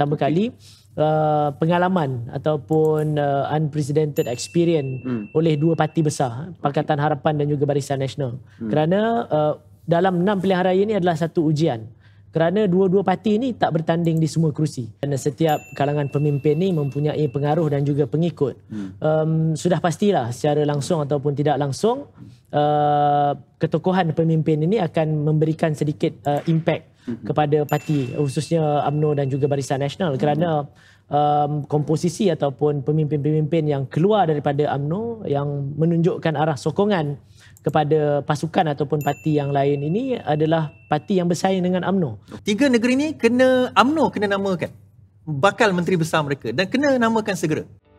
pertama okay. kali uh, pengalaman ataupun uh, unprecedented experience hmm. oleh dua parti besar eh, Pakatan okay. Harapan dan juga Barisan Nasional hmm. kerana uh, dalam enam pilihan raya ini adalah satu ujian kerana dua-dua parti ini tak bertanding di semua kerusi Dan setiap kalangan pemimpin ini mempunyai pengaruh dan juga pengikut hmm. um, sudah pastilah secara langsung ataupun tidak langsung uh, ketokohan pemimpin ini akan memberikan sedikit uh, impact Mm-hmm. kepada parti khususnya UMNO dan juga Barisan Nasional mm-hmm. kerana um, komposisi ataupun pemimpin-pemimpin yang keluar daripada UMNO yang menunjukkan arah sokongan kepada pasukan ataupun parti yang lain ini adalah parti yang bersaing dengan UMNO. Tiga negeri ini kena UMNO kena namakan bakal menteri besar mereka dan kena namakan segera.